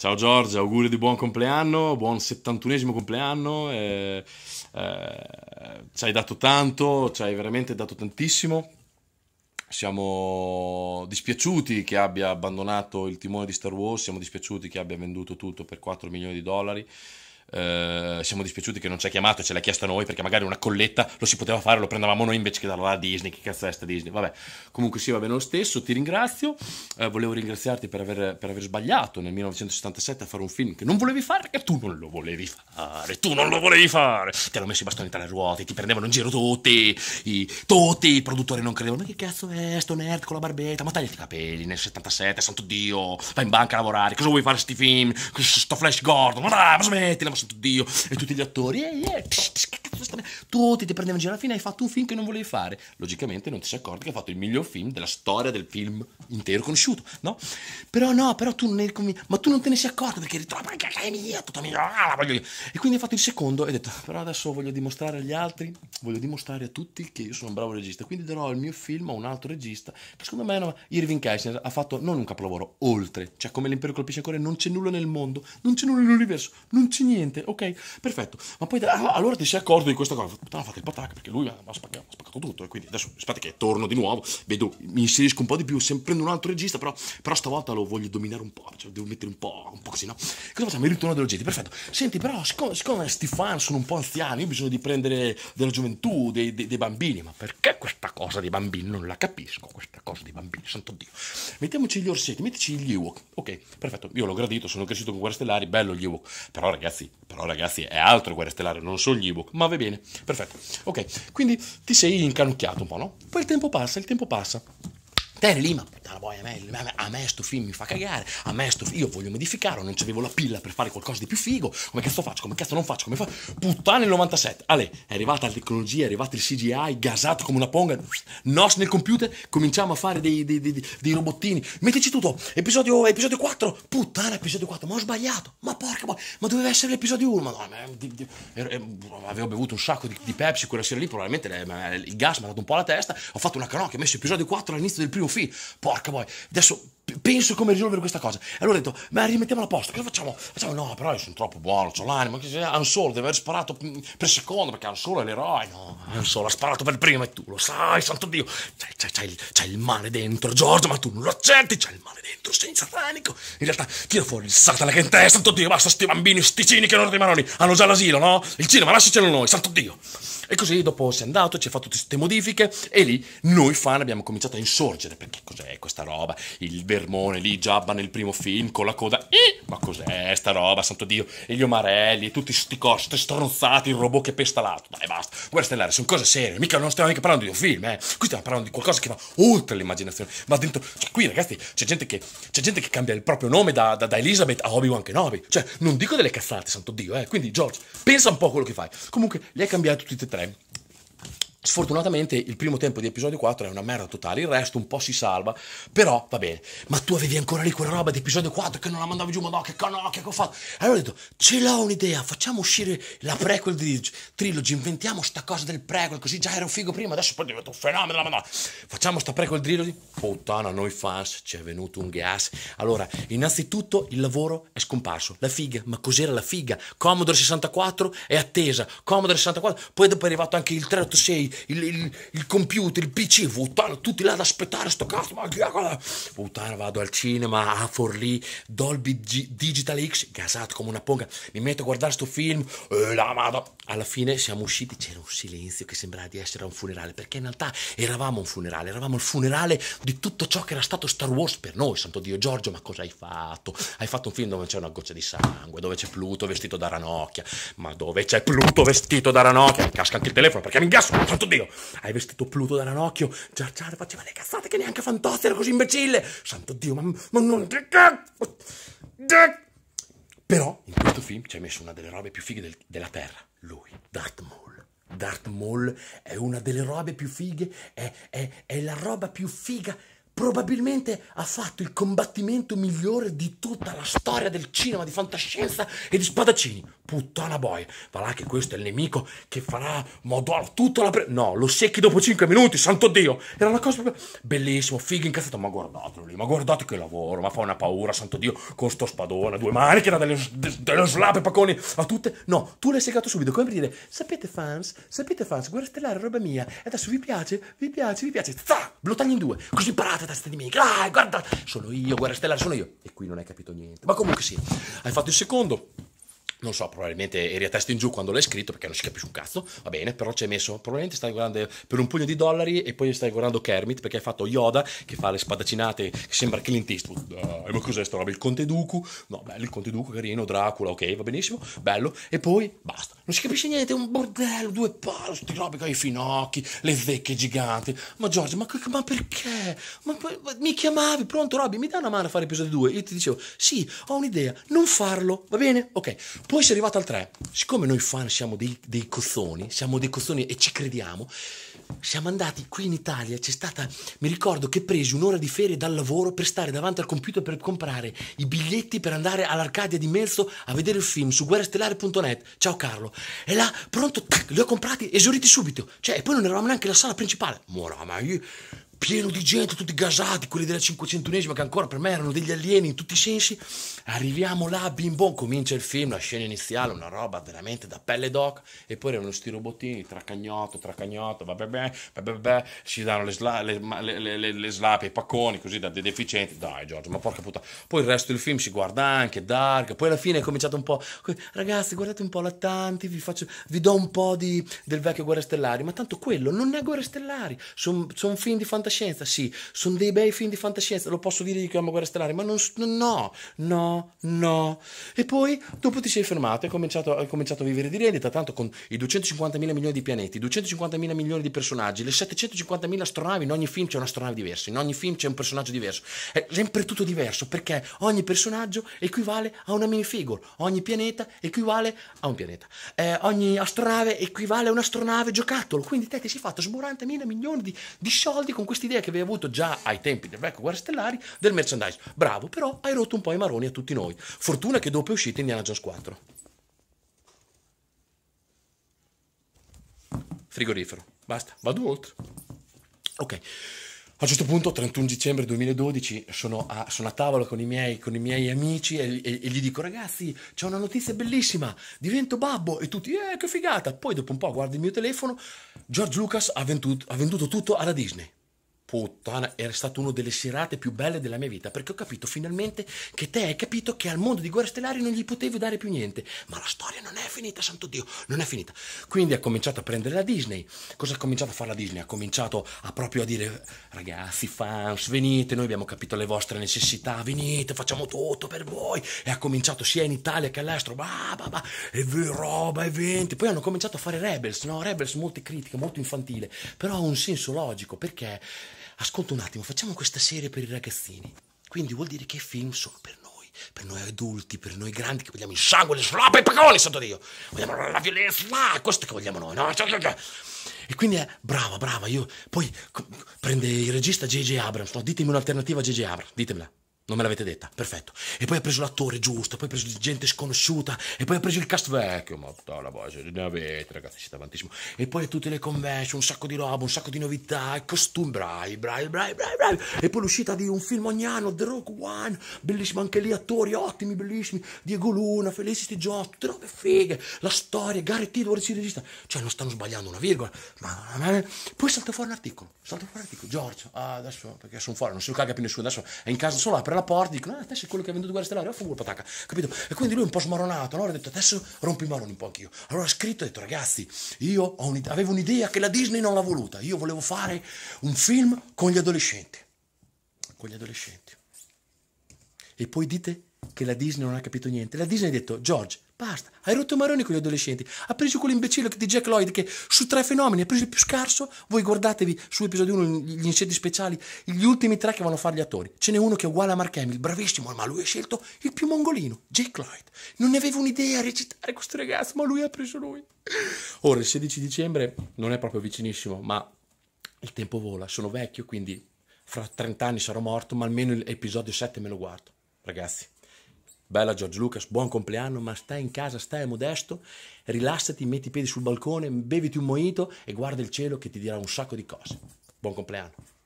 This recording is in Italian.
Ciao Giorgia, auguri di buon compleanno, buon 71 compleanno, eh, eh, ci hai dato tanto, ci hai veramente dato tantissimo, siamo dispiaciuti che abbia abbandonato il timone di Star Wars, siamo dispiaciuti che abbia venduto tutto per 4 milioni di dollari, eh, siamo dispiaciuti che non ci ha chiamato, e ce l'ha chiesto a noi perché magari una colletta lo si poteva fare, lo prendevamo noi invece che darlo a Disney, che cazzo è sta Disney, vabbè, comunque sì, va bene lo stesso, ti ringrazio, eh, volevo ringraziarti per aver, per aver, sbagliato nel 1977 a fare un film che non volevi fare, perché tu non lo volevi fare, tu non lo volevi fare, ti hanno messo i bastoni tra le ruote, ti prendevano in giro tutti, i, tutti, i produttori non credevano, ma che cazzo è sto nerd con la barbetta, ma tagliati i capelli nel 77, santo Dio, vai in banca a lavorare, cosa vuoi fare sti film, sto Flash Gordon, ma dai, ma smettila, ma santo Dio, e tutti gli attori. Yeah, yeah tutto tutti ti prendevano in giro, alla fine hai fatto un film che non volevi fare, logicamente non ti sei accorto che hai fatto il miglior film della storia del film intero conosciuto, no? Però no, però tu non eri convinto, ma tu non te ne sei accorto perché eri troppo, ah, che è mia, tutta mia, la voglio io. E quindi hai fatto il secondo e hai detto, però adesso voglio dimostrare agli altri, voglio dimostrare a tutti che io sono un bravo regista, quindi darò il mio film a un altro regista, che secondo me no, Irving Keisner ha fatto non un capolavoro, oltre, cioè come l'impero colpisce ancora, non c'è nulla nel mondo, non c'è nulla nell'universo, non c'è niente, ok? Perfetto, ma poi allora ti sei accorto di questa cosa, puttana fatto il patacca, perché lui ha, eh, spaccato, spaccato, tutto, e quindi adesso aspetta che torno di nuovo, vedo, mi inserisco un po' di più, sempre prendo un altro regista, però, però stavolta lo voglio dominare un po', cioè devo mettere un po', un po' così, no? Cosa facciamo? Il ritorno dell'oggetto, perfetto. Senti, però, siccome, siccome questi fan sono un po' anziani, io ho bisogno di prendere della gioventù, dei, dei, dei bambini, ma perché questa cosa dei bambini? Non la capisco, questa cosa dei bambini, santo Dio. Mettiamoci gli orsetti, mettici gli Ewok, ok, perfetto, io l'ho gradito, sono cresciuto con Guerre Stellari, bello gli Ewok, però ragazzi, però ragazzi, è altro Guerre Stellari, non sono gli Ewok, ma ve bene, perfetto. Ok, quindi ti sei incanucchiato un po', no? Poi il tempo passa, il tempo passa. Te lì, ma puttana boia, a me, sto film mi fa cagare, a me sto film, io voglio modificarlo, non c'avevo la pilla per fare qualcosa di più figo, come cazzo faccio, come cazzo non faccio, come fa... Puttana il 97, Ale, è arrivata la tecnologia, è arrivato il CGI, gasato come una ponga, nos nel computer, cominciamo a fare dei, dei, dei, dei robottini, mettici tutto, episodio, episodio 4, puttana episodio 4, ma ho sbagliato, ma porca boia, ma doveva essere l'episodio 1, ma no, di, di, eh, avevo bevuto un sacco di, di Pepsi quella sera lì, probabilmente eh, eh, il gas mi ha dato un po' alla testa, ho fatto una canocchia, ho messo episodio 4 all'inizio del primo Luffy, porca boia, adesso penso come risolvere questa cosa. E allora ho detto, ma rimettiamola a posto, cosa facciamo? Facciamo, no, però io sono troppo buono, ho l'anima, Ansolo deve aver sparato per secondo, perché Ansolo è l'eroe, no, Ansolo ha sparato per prima e tu lo sai, santo Dio, c'è, il, il, male dentro, Giorgio, ma tu non lo accetti, c'è il male dentro, sei satanico. In realtà, tira fuori il satana che è in te, santo Dio, basta sti bambini, sti cini che non rimanoni, hanno già l'asilo, no? Il cinema, lascicelo noi, santo Dio. E così dopo si è andato, ci ha fatto tutte queste modifiche e lì noi fan abbiamo cominciato a insorgere, perché cos'è questa roba? Il vermone lì, Giabba nel primo film con la coda, eh, ma cos'è sta roba, santo Dio, e gli omarelli, e tutti questi corsi, stronzati, il robot che pesta l'altro, dai basta, guerre stellare, sono cose serie, mica non stiamo mica parlando di un film, eh, qui stiamo parlando di qualcosa che va oltre l'immaginazione, va dentro, cioè qui ragazzi c'è gente che, c'è gente che cambia il proprio nome da, da, da Elizabeth a Obi-Wan Kenobi, cioè non dico delle cazzate, santo Dio, eh, quindi George, pensa un po' a quello che fai, comunque li hai cambiati tutti e tre, happening Sfortunatamente il primo tempo di episodio 4 è una merda totale, il resto un po' si salva, però va bene. Ma tu avevi ancora lì quella roba di episodio 4 che non la mandavi giù, ma no, che cano, che ho fatto? Allora ho detto, ce l'ho un'idea, facciamo uscire la prequel di Trilogy, inventiamo sta cosa del prequel, così già era un figo prima, adesso poi diventa un fenomeno, ma no. Facciamo sta prequel Trilogy? Puttana, noi fans, ci è venuto un gas. Allora, innanzitutto il lavoro è scomparso, la figa, ma cos'era la figa? Commodore 64 è attesa, Commodore 64, poi dopo è arrivato anche il 386, il, il, il computer, il PC, puttana, tutti là ad aspettare sto cazzo, ma puttana vado al cinema, a Forlì, Dolby G Digital X, gasato come una ponga, mi metto a guardare sto film, eh, la madonna. Alla fine siamo usciti, c'era un silenzio che sembrava di essere a un funerale, perché in realtà eravamo un funerale, eravamo il funerale di tutto ciò che era stato Star Wars per noi, santo Dio Giorgio, ma cosa hai fatto? Hai fatto un film dove c'è una goccia di sangue, dove c'è Pluto vestito da ranocchia, ma dove c'è Pluto vestito da ranocchia? Casca anche il telefono perché mi ingasso! santo Dio! Hai vestito Pluto da ranocchio, Jar Jar faceva le cazzate che neanche Fantozzi era così imbecille! Santo Dio, ma, ma non... Però in questo film ci hai messo una delle robe più fighe del, della Terra, lui, Darth Maul. Darth Maul è una delle robe più fighe, è, è, è la roba più figa probabilmente ha fatto il combattimento migliore di tutta la storia del cinema, di fantascienza e di spadaccini. Puttana boia, va là che questo è il nemico che farà modo tutta la... Pre- no, lo secchi dopo 5 minuti, santo Dio! Era una cosa bellissima, figa, incazzata, ma guardatelo lì, ma guardate che lavoro, ma fa una paura, santo Dio, con sto spadone, due mani che dà delle, delle slappe paconi, a tutte... No, tu l'hai segato subito, come per dire, sapete fans, sapete fans, Guerra Stellare roba mia, e adesso vi piace, vi piace, vi piace, Zah! lo tagli in due, così parate, testa di mica. Ah, guarda, sono io, guerra stellare, sono io. E qui non hai capito niente. Ma comunque sì, hai fatto il secondo. Non so, probabilmente eri a testa in giù quando l'hai scritto perché non si capisce un cazzo, va bene, però ci hai messo, probabilmente stai guardando per un pugno di dollari e poi stai guardando Kermit perché hai fatto Yoda che fa le spadacinate che sembra Clint Eastwood. Dai, ma cos'è sta roba? Il Conte Dooku? No, bello, il Conte Dooku, carino, Dracula, ok, va benissimo, bello, e poi basta non si capisce niente, è un bordello, due palle, sti robe con i finocchi, le zecche giganti. Ma Giorgio, ma, ma perché? Ma, ma, mi chiamavi, pronto Robby, mi dai una mano a fare episodio 2? Io ti dicevo, sì, ho un'idea, non farlo, va bene? Ok, poi sei arrivato al 3. Siccome noi fan siamo dei, dei cozzoni, siamo dei cozzoni e ci crediamo, siamo andati qui in Italia, c'è stata, mi ricordo che presi un'ora di ferie dal lavoro per stare davanti al computer per comprare i biglietti per andare all'Arcadia di Melzo a vedere il film su guerrastellare.net. Ciao Carlo. E là, pronto, tac, li ho comprati, esauriti subito. Cioè, e poi non eravamo neanche nella sala principale. mora, ma io pieno di gente, tutti gasati, quelli della 500esima che ancora per me erano degli alieni in tutti i sensi. Arriviamo là, bim bom, comincia il film, la scena iniziale, una roba veramente da pelle d'oca. E poi erano sti robottini, tracagnotto, tracagnoto, vabbè, vabbè, vabbè, si danno le, sla, le, le, le, le slape, i pacconi, così da dei deficienti. Dai Giorgio, ma porca puttana. Poi il resto del film si guarda anche, Dark, poi alla fine è cominciato un po', ragazzi guardate un po' lattanti, vi, faccio, vi do un po' di, del vecchio Guerre Stellari, ma tanto quello non è Guerre Stellari, sono son film di fantasia fantascienza, sì, sono dei bei film di fantascienza, lo posso dire di chiama Guerra Stellare, ma non, no, no, no. E poi dopo ti sei fermato e hai cominciato, hai cominciato a vivere di rendita, tanto con i 250 mila milioni di pianeti, i 250 mila milioni di personaggi, le 750 mila astronavi, in ogni film c'è un'astronave diversa, in ogni film c'è un personaggio diverso, è sempre tutto diverso perché ogni personaggio equivale a una minifigure, ogni pianeta equivale a un pianeta, eh, ogni astronave equivale a un'astronave giocattolo, quindi te ti sei fatto 40 mila milioni di, di soldi con questi idea che avevi avuto già ai tempi del vecchio Guerre Stellari del merchandise. Bravo, però hai rotto un po' i maroni a tutti noi. Fortuna che dopo è uscita Indiana Jones 4. Frigorifero. Basta, vado oltre. Ok. A questo punto, 31 dicembre 2012, sono a, sono a tavola con i miei, con i miei amici e, e, e, gli dico: Ragazzi, c'è una notizia bellissima, divento babbo. E tutti, eh, che figata. Poi, dopo un po', guardo il mio telefono. George Lucas ha venduto, ha venduto tutto alla Disney puttana, era stata una delle serate più belle della mia vita, perché ho capito finalmente che te hai capito che al mondo di Guerre Stellari non gli potevi dare più niente, ma la storia non è finita, santo Dio, non è finita. Quindi ha cominciato a prendere la Disney, cosa ha cominciato a fare la Disney? Ha cominciato a proprio a dire, ragazzi, fans, venite, noi abbiamo capito le vostre necessità, venite, facciamo tutto per voi, e ha cominciato sia in Italia che all'estero, bah, bah, bah, e roba, eventi, poi hanno cominciato a fare Rebels, no? Rebels molto critica, molto infantile, però ha un senso logico, perché ascolta un attimo, facciamo questa serie per i ragazzini. Quindi vuol dire che i film sono per noi, per noi adulti, per noi grandi che vogliamo il sangue, le slappe i pagoni, santo Dio. Vogliamo la violenza, là, questo che vogliamo noi, no? E quindi è eh, brava, brava, io poi prende il regista JJ Abrams, no? Ditemi un'alternativa a JJ Abrams, ditemela. Non me l'avete detta, perfetto. E poi ha preso l'attore giusto, poi ha preso gente sconosciuta, e poi ha preso il cast vecchio. Ma la voce, ne avete, ragazzi, siete tantissimo. E poi tutte le convention, un sacco di roba, un sacco di novità, e costume, bravi, bravi, bravi, bravi, bravi. E poi l'uscita di un film ogni anno, The Rock One, bellissimo, anche lì attori ottimi, bellissimi. Diego Luna, Felicity Jones, tutte robe fighe. La storia, Gary Tidor, si regista. Cioè, non stanno sbagliando una virgola. Ma, ma, ma. Eh. Poi salta fuori un articolo, salta fuori un articolo. Giorgio, ah, adesso, perché sono fuori, non si caga più nessuno, adesso è in casa solo, apre la porta dicono: Ah, te sei quello che ha venduto Guerra Stellare, offro pure patacca, capito? E quindi lui è un po' smaronato, allora ha detto: Adesso rompi i maroni un po' anch'io. Allora ha scritto ha detto: Ragazzi, io un avevo un'idea che la Disney non l'ha voluta, io volevo fare un film con gli adolescenti. Con gli adolescenti. E poi dite che la Disney non ha capito niente. La Disney ha detto: George, Basta, hai rotto i maroni con gli adolescenti, ha preso quell'imbecille di Jack Lloyd che su tre fenomeni ha preso il più scarso, voi guardatevi su episodio 1 gli incendi speciali, gli ultimi tre che vanno a fare gli attori, ce n'è uno che è uguale a Mark Hamill, bravissimo, ma lui ha scelto il più mongolino, Jack Lloyd, non ne avevo un'idea a recitare questo ragazzo, ma lui ha preso lui. Ora, il 16 dicembre non è proprio vicinissimo, ma il tempo vola, sono vecchio, quindi fra 30 anni sarò morto, ma almeno l'episodio 7 me lo guardo, ragazzi. Bella George Lucas, buon compleanno, ma stai in casa, stai modesto, rilassati, metti i piedi sul balcone, beviti un mojito e guarda il cielo che ti dirà un sacco di cose. Buon compleanno.